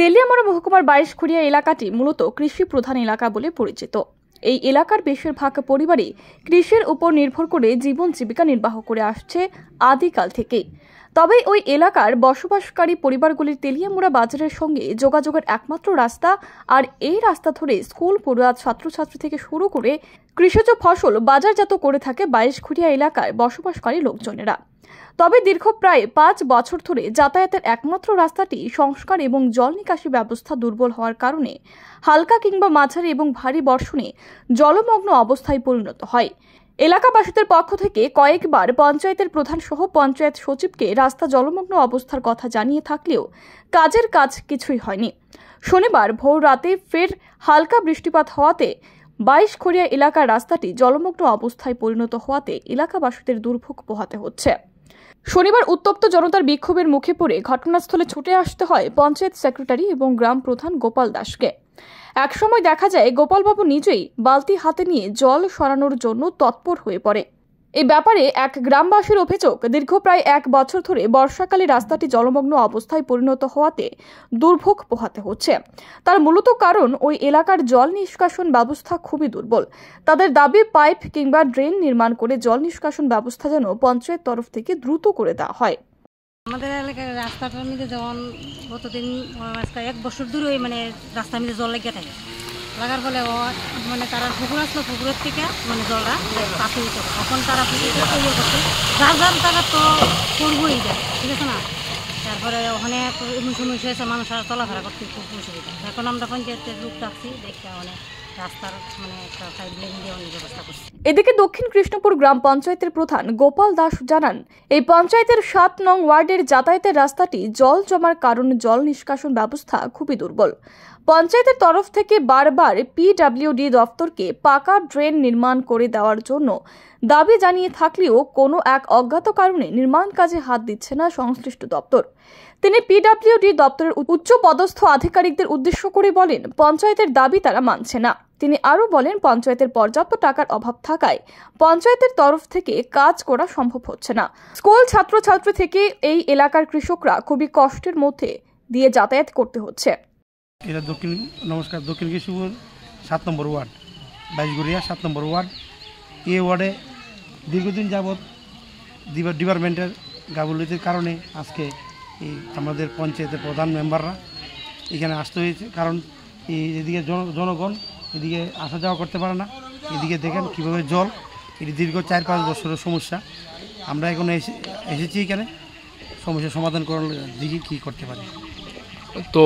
তেলিয়ামারা মহকুমার বাইশখুড়িয়া এলাকাটি মূলত কৃষি প্রধান এলাকা বলে পরিচিত এই এলাকার বেশিরভাগ পরিবারই কৃষির উপর নির্ভর করে জীবন জীবিকা নির্বাহ করে আসছে আদিকাল থেকেই তবে ওই এলাকার বসবাসকারী পরিবারগুলির তেলিয়ামুড়া বাজারের সঙ্গে যোগাযোগের একমাত্র রাস্তা আর এই রাস্তা ধরে স্কুল পড়ুয়া ছাত্রছাত্রী থেকে শুরু করে কৃষিজ ফসল বাজারজাত করে থাকে বাইশখুড়িয়া এলাকায় বসবাসকারী লোকজনেরা তবে দীর্ঘ প্রায় পাঁচ বছর ধরে যাতায়াতের একমাত্র রাস্তাটি সংস্কার এবং জল নিকাশি ব্যবস্থা দুর্বল হওয়ার কারণে হালকা কিংবা মাঝারি এবং ভারী বর্ষণে জলমগ্ন অবস্থায় পরিণত হয় এলাকাবাসীদের পক্ষ থেকে কয়েকবার পঞ্চায়েতের প্রধান সহ পঞ্চায়েত সচিবকে রাস্তা জলমগ্ন অবস্থার কথা জানিয়ে থাকলেও কাজের কাজ কিছুই হয়নি শনিবার ভোর রাতে ফের হালকা বৃষ্টিপাত হওয়াতে বাইশ খড়িয়া এলাকার রাস্তাটি জলমগ্ন অবস্থায় পরিণত হওয়াতে এলাকাবাসীদের দুর্ভোগ পোহাতে হচ্ছে শনিবার উত্তপ্ত জনতার বিক্ষোভের মুখে পড়ে ঘটনাস্থলে ছুটে আসতে হয় পঞ্চায়েত সেক্রেটারি এবং গ্রাম প্রধান গোপাল দাসকে একসময় দেখা যায় গোপালবাবু নিজেই বালতি হাতে নিয়ে জল সরানোর জন্য তৎপর হয়ে পড়ে এই ব্যাপারে এক গ্রামবাসীর অভিযোগ দীর্ঘ প্রায় এক বছর ধরে বর্ষাকালে রাস্তাটি জলমগ্ন অবস্থায় পরিণত হওয়াতে দুর্ভোগ পোহাতে হচ্ছে তার মূলত কারণ ওই এলাকার জল নিষ্কাশন ব্যবস্থা খুবই দুর্বল তাদের দাবি পাইপ কিংবা ড্রেন নির্মাণ করে জল নিষ্কাশন ব্যবস্থা যেন পঞ্চায়েত তরফ থেকে দ্রুত করে দেওয়া হয় আমাদের এলাকার রাস্তাটার মধ্যে যেমন গতদিন এক বছর ধরে মানে রাস্তার মধ্যে জল লেগে থাকে লাগার ফলে মানে তারা পুকুর আসলো পুকুরের থেকে মানে জলটা পাখি দিত এখন তারা পুকুর করছে যার যার তারা তো করবোই যায় ঠিক আছে না তারপরে ওখানে মুসুমুসু হয়েছে মানুষরা চলাফেরা করতে খুব অসুবিধা এখন আমরা পঞ্চায়েতের রূপ ডাকছি দেখতে মানে এদিকে দক্ষিণ কৃষ্ণপুর গ্রাম পঞ্চায়েতের প্রধান গোপাল দাস জানান এই পঞ্চায়েতের সাত নং ওয়ার্ডের যাতায়াতের রাস্তাটি জল জমার কারণ জল নিষ্কাশন ব্যবস্থা খুবই দুর্বল পঞ্চায়েতের তরফ থেকে বারবার পিডাব্লিউডি দফতরকে পাকা ড্রেন নির্মাণ করে দেওয়ার জন্য দাবি জানিয়ে থাকলেও কোনো এক অজ্ঞাত কারণে নির্মাণ কাজে হাত দিচ্ছে না সংশ্লিষ্ট দপ্তর তিনি পিডাব্লিউডি দপ্তরের উচ্চ পদস্থ আধিকারিকদের উদ্দেশ্য করে বলেন পঞ্চায়েতের দাবি তারা মানছে না তিনি আরও বলেন পঞ্চায়েতের পর্যাপ্ত টাকার অভাব থাকায় পঞ্চায়েতের তরফ থেকে কাজ করা সম্ভব হচ্ছে না স্কুল ছাত্রছাত্রী থেকে এই এলাকার কৃষকরা খুবই কষ্টের মধ্যে দিয়ে যাতায়াত করতে হচ্ছে এটা দক্ষিণ নমস্কার দক্ষিণ কৃষ্ণপুর সাত নম্বর ওয়ার্ড বাইশগুড়িয়া সাত নম্বর ওয়ার্ড এ ওয়ার্ডে দীর্ঘদিন যাবৎ ডিপার্টমেন্টের গাফিলতির কারণে আজকে এই আমাদের পঞ্চায়েতের প্রধান মেম্বাররা এখানে আসতে হয়েছে কারণ এই এদিকে জনগণ এদিকে আসা যাওয়া করতে পারে না এদিকে দেখেন কিভাবে জল এটি দীর্ঘ চার পাঁচ বছরের সমস্যা আমরা এখন এসে এসেছি এখানে সমস্যার সমাধান করার দিকে কী করতে পারি তো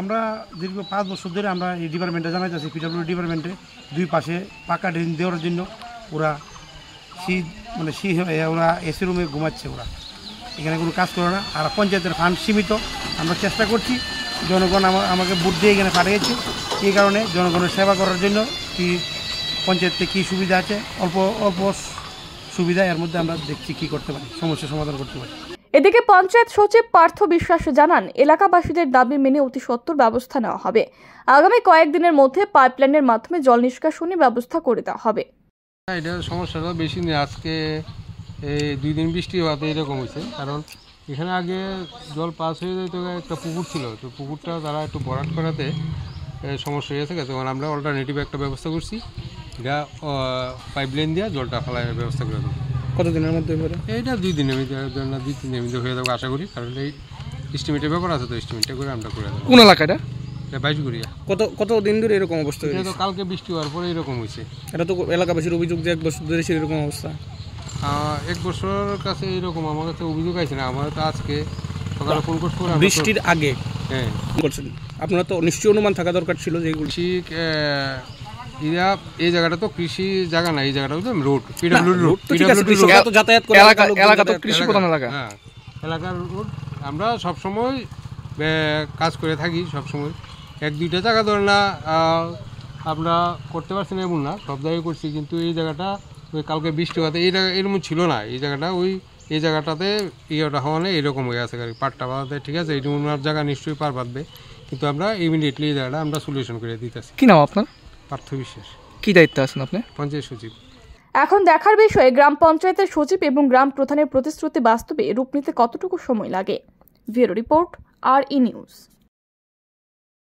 আমরা দীর্ঘ পাঁচ বছর ধরে আমরা এই ডিপার্টমেন্টে যাচ্ছি পিডাব্লিউ ডিপার্টমেন্টে দুই পাশে পাকা ড্রেন দেওয়ার জন্য ওরা সি মানে সি ওরা এসি রুমে ঘুমাচ্ছে ওরা এখানে কোনো কাজ করে না আর পঞ্চায়েতের ফান্ড সীমিত আমরা চেষ্টা করছি জনগণ আমাকে বুট দিয়ে এখানে পাঠিয়েছে এই কারণে জনগণের সেবা করার জন্য কি পঞ্চায়েতে কী সুবিধা আছে অল্প অল্প সুবিধা এর মধ্যে আমরা দেখছি কি করতে পারি সমস্যা সমাধান করতে পারি এদিকে পঞ্চায়েত সচিব পার্থ বিশ্বাস জানান এলাকাবাসীদের দাবি মেনে অতি সত্তর ব্যবস্থা নেওয়া হবে আগামী কয়েকদিনের মধ্যে পাইপলাইনের মাধ্যমে জল নিষ্কাশনী ব্যবস্থা করে দেওয়া হবে এটা সমস্যাটা বেশি নেই আজকে দুই দিন বৃষ্টি হওয়াতে এরকম হয়েছে কারণ এখানে আগে জল পাস হয়ে যেত একটা পুকুর ছিল তো পুকুরটা তারা একটু বরাট করাতে সমস্যা হয়ে গেছে তখন আমরা অল্টারনেটিভ একটা ব্যবস্থা করছি যা পাইপলাইন দিয়ে জলটা ফেলার ব্যবস্থা করে দেবো কতদিনের মধ্যে করে এইটা দুই দিনের মধ্যে না দুই তিন দিনের মধ্যে হয়ে যাবো আশা করি কারণ এই এস্টিমেটের ব্যাপার আছে তো এস্টিমেটটা করে আমরা করে দেবো কোন এলাকাটা বাইশগুড়িয়া কত কত দিন ধরে এরকম অবস্থা তো কালকে বৃষ্টি হওয়ার পরে এরকম হয়েছে এটা তো অভিযোগ এক বছর এরকম অবস্থা এক কাছে এরকম আমার অভিযোগ না তো আজকে বৃষ্টির আগে হ্যাঁ আপনার তো নিশ্চয়ই অনুমান থাকা দরকার ছিল যে এই জায়গাটা তো কৃষি জায়গা না এই জায়গাটা road PWD road PWD road যাতায়াত করে এলাকা এলাকা তো কৃষি প্রধান এলাকা হ্যাঁ এলাকার রোড আমরা সবসময় কাজ করে থাকি সবসময় এক দুইটা জায়গা ধরে না আমরা করতে পারছি না এমন না সব জায়গায় করছি কিন্তু এই জায়গাটা ওই কালকে বৃষ্টি হতে এই জায়গা এরকম ছিল না এই জায়গাটা ওই এই জায়গাটাতে ইয়েটা হওয়া নেই এরকম হয়ে আছে গাড়ি পাটটা বাঁধাতে ঠিক আছে এই জায়গা নিশ্চয়ই পার বাঁধবে কিন্তু আমরা ইমিডিয়েটলি এই জায়গাটা আমরা সলিউশন করে দিতেছি কি নাম আপনার পার্থ বিশ্বাস দায়িত্ব আছেন আপনি পঞ্চায়েত সচিব এখন দেখার বিষয়ে গ্রাম পঞ্চায়েতের সচিব এবং গ্রাম প্রধানের প্রতিশ্রুতি বাস্তবে রূপ নিতে কতটুকু সময় লাগে bureau report R E news